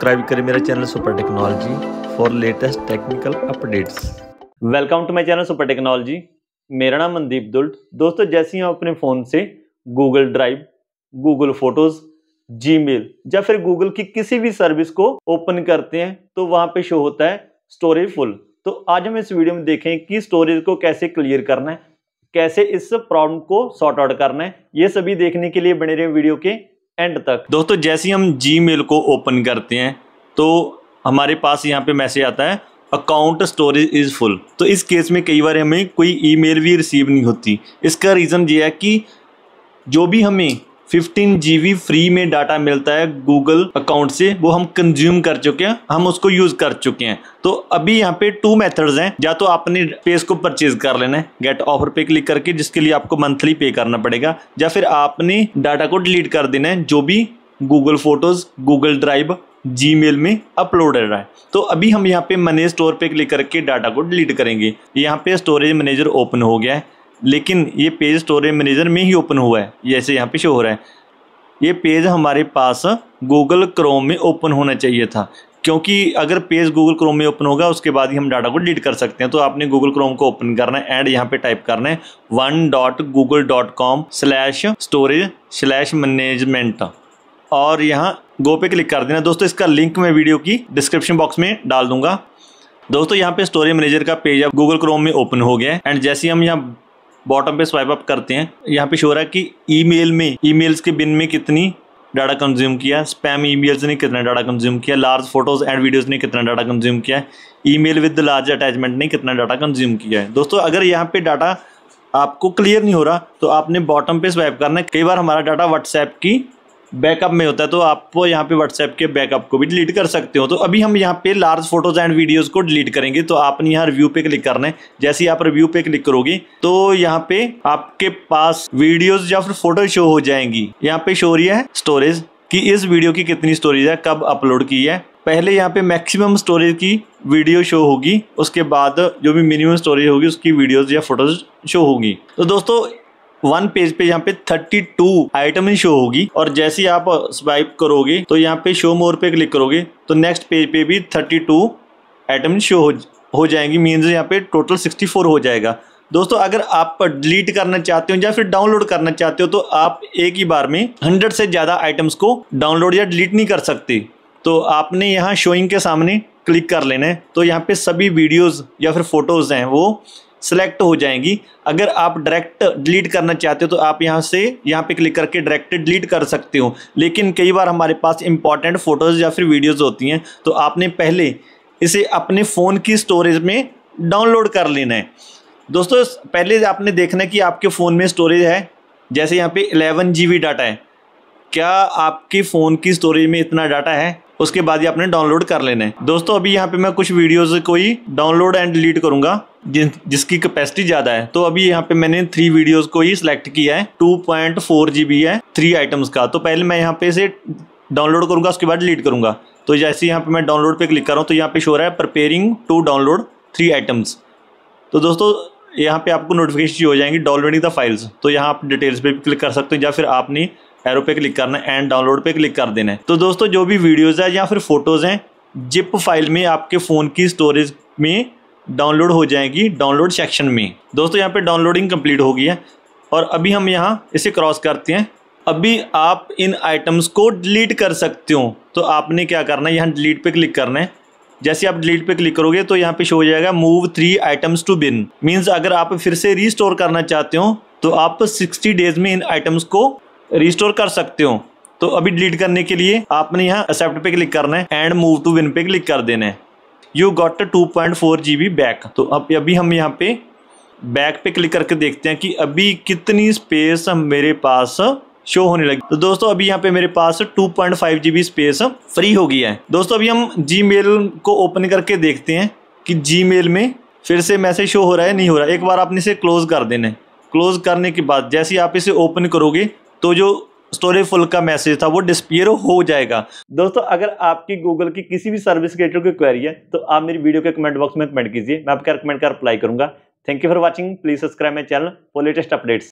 subscribe करें मेरा channel super technology for latest technical updates welcome to my channel super technology मेरा नाम मनदीप दुल्ट दोस्तों जैसे ही हम अपने फ़ोन से Google drive Google photos Gmail या फिर गूगल की किसी भी सर्विस को ओपन करते हैं तो वहाँ पर शो होता है स्टोरेज फुल तो आज हम इस वीडियो में देखें कि स्टोरेज को कैसे क्लियर करना है कैसे इस प्रॉब्लम को सॉर्ट आउट करना है ये सभी देखने के लिए बने रहे वीडियो के एंड तक दोस्तों जैसे ही हम जी को ओपन करते हैं तो हमारे पास यहाँ पे मैसेज आता है अकाउंट स्टोरेज इज़ फुल तो इस केस में कई बार हमें कोई ईमेल भी रिसीव नहीं होती इसका रीज़न ये है कि जो भी हमें फिफ्टीन जी फ्री में डाटा मिलता है गूगल अकाउंट से वो हम कंज्यूम कर चुके हैं हम उसको यूज कर चुके हैं तो अभी यहाँ पे टू मेथड्स हैं या तो आपने स्पेस को परचेज कर लेना है गेट ऑफर पे क्लिक करके जिसके लिए आपको मंथली पे करना पड़ेगा या फिर आपने डाटा को डिलीट कर देना है जो भी Google photos Google drive mail में अपलोड रहा है तो अभी हम यहाँ पे मनी स्टोर पे क्लिक करके डाटा को डिलीट करेंगे यहाँ पे स्टोरेज मैनेजर ओपन हो गया है लेकिन ये पेज स्टोरेज मैनेजर में ही ओपन हुआ है जैसे यहाँ पे शो हो रहा है ये पेज हमारे पास गूगल क्रोम में ओपन होना चाहिए था क्योंकि अगर पेज गूगल क्रोम में ओपन होगा उसके बाद ही हम डाटा को डिलीट कर सकते हैं तो आपने गूगल क्रोम को ओपन करना है एंड यहाँ पे टाइप करना है one dot Google dot com slash storage slash management और यहाँ गो पे क्लिक कर देना दोस्तों इसका लिंक मैं वीडियो की डिस्क्रिप्शन बॉक्स में डाल दूंगा दोस्तों यहाँ पे स्टोरेज मैनेजर का पेज अब गूगल क्रोम में ओपन हो गया है एंड जैसे हम यहाँ बॉटम पे स्वाइप अप करते हैं यहाँ पे शो रहा है कि ईमेल में ईमेल्स के बिन में कितनी डाटा कंज्यूम किया स्पैम ईमेल्स ने कितना डाटा कंज्यूम किया लार्ज फोटोज एंड वीडियोस ने कितना डाटा कंज्यूम किया ईमेल विद लार्ज अटैचमेंट ने कितना डाटा कंज्यूम किया है दोस्तों अगर यहाँ पे डाटा आपको क्लियर नहीं हो रहा तो आपने बॉटम पे स्वाइप करना है कई बार हमारा डाटा व्हाट्सएप की बैकअप में होता है तो आप यहाँ पे व्हाट्सएप के बैकअप को भी डिलीट कर सकते हो तो अभी हम यहाँ पे लार्ज फोटोज एंड वीडियोस को डिलीट करेंगे तो आपने यहाँ रिव्यू पे क्लिक करना है जैसे ही आप रिव्यू पे क्लिक करोगे तो यहाँ पे आपके पास वीडियोस या फिर फोटो शो हो जाएंगी यहाँ पे शो रही है स्टोरेज कि इस वीडियो की कितनी स्टोरेज है कब अपलोड की है पहले यहाँ पे मैक्सिमम स्टोरेज की वीडियो शो होगी उसके बाद जो भी मिनिमम स्टोरेज होगी उसकी वीडियोज या फोटोज शो होगी तो दोस्तों वन पेज पे यहाँ पे 32 आइटम शो होगी और जैसे ही आप स्वाइप करोगे तो यहाँ पे शो मोर पे क्लिक करोगे तो नेक्स्ट पेज पे भी 32 आइटम शो हो, हो जाएंगी मीन्स यहाँ पे टोटल 64 हो जाएगा दोस्तों अगर आप डिलीट करना चाहते हो या फिर डाउनलोड करना चाहते हो तो आप एक ही बार में हंड्रेड से ज़्यादा आइटम्स को डाउनलोड या डिलीट नहीं कर सकते तो आपने यहाँ शोइंग के सामने क्लिक कर लेना है तो यहाँ पे सभी वीडियोस या फिर फोटोज़ हैं वो सेलेक्ट हो जाएंगी अगर आप डायरेक्ट डिलीट करना चाहते हो तो आप यहाँ से यहाँ पे क्लिक करके डायरेक्ट डिलीट कर सकते हो लेकिन कई बार हमारे पास इंपॉर्टेंट फ़ोटोज़ या फिर वीडियोज़ होती हैं तो आपने पहले इसे अपने फ़ोन की स्टोरेज में डाउनलोड कर लेना है दोस्तों पहले आपने देखना है कि आपके फ़ोन में स्टोरेज है जैसे यहाँ पे 11 जी डाटा है क्या आपके फ़ोन की स्टोरेज में इतना डाटा है उसके बाद ही आपने डाउनलोड कर लेना है दोस्तों अभी यहाँ पे मैं कुछ वीडियोस को ही डाउनलोड एंड डिलीट करूँगा जिन जिसकी कैपेसिटी ज़्यादा है तो अभी यहाँ पे मैंने थ्री वीडियोस को ही सिलेक्ट किया है two point four G B है थ्री आइटम्स का तो पहले मैं यहाँ पे इसे डाउनलोड करूँगा उसके बाद डिलीट करूँगा तो जैसे यहाँ पर मैं डाउनलोड पर क्लिक कर रहा हूँ तो यहाँ पे शो रहा है preparing to download three items तो दोस्तों यहाँ पर आपको नोटिफिकेशन हो जाएंगी डाउनलोडिंग द फाइल्स तो यहाँ आप डिटेल्स पर क्लिक कर सकते हो या फिर आपने एरो पे क्लिक करना है एंड डाउनलोड पे क्लिक कर देना है तो दोस्तों जो भी वीडियोज़ है या फिर फोटोज़ हैं जिप फाइल में आपके फ़ोन की स्टोरेज में डाउनलोड हो जाएगी डाउनलोड सेक्शन में दोस्तों यहाँ पे डाउनलोडिंग कंप्लीट हो गई है और अभी हम यहाँ इसे क्रॉस करते हैं अभी आप इन आइटम्स को डिलीट कर सकते हो तो आपने क्या करना है यहाँ डिलीट पर क्लिक करना है जैसे आप डिलीट पे क्लिक करोगे तो यहाँ पे शो हो जाएगा move three items to bin means अगर आप फिर से रीस्टोर करना चाहते हो तो आप 60 डेज में इन आइटम्स को रिस्टोर कर सकते हो तो अभी डिलीट करने के लिए आपने यहाँ एक्सेप्ट पे क्लिक करना है एंड मूव टू विन पे क्लिक कर देना है you got two point four G B back तो अब अभी हम यहाँ पे बैक पे क्लिक करके देखते हैं कि अभी कितनी स्पेस मेरे पास शो होने लगी तो दोस्तों अभी यहाँ पे मेरे पास 2.5 बी स्पेस फ्री हो गया है दोस्तों अभी हम मेल को ओपन करके देखते हैं कि मेल में फिर से मैसेज शो हो रहा है नहीं हो रहा है एक बार आपने इसे क्लोज कर देना है क्लोज करने के बाद जैसे ही आप इसे ओपन करोगे तो जो स्टोरेज फुल का मैसेज था वो डिस्पियर हो जाएगा दोस्तों अगर आपकी गूगल की किसी भी सर्विस क्रिएटर की क्वेरी है तो आप मेरी वीडियो के कमेंट बॉक्स में कमेंट कीजिए मैं आपका कमेंट का रिप्लाई करूंगा thank you for watching please subscribe my channel for latest updates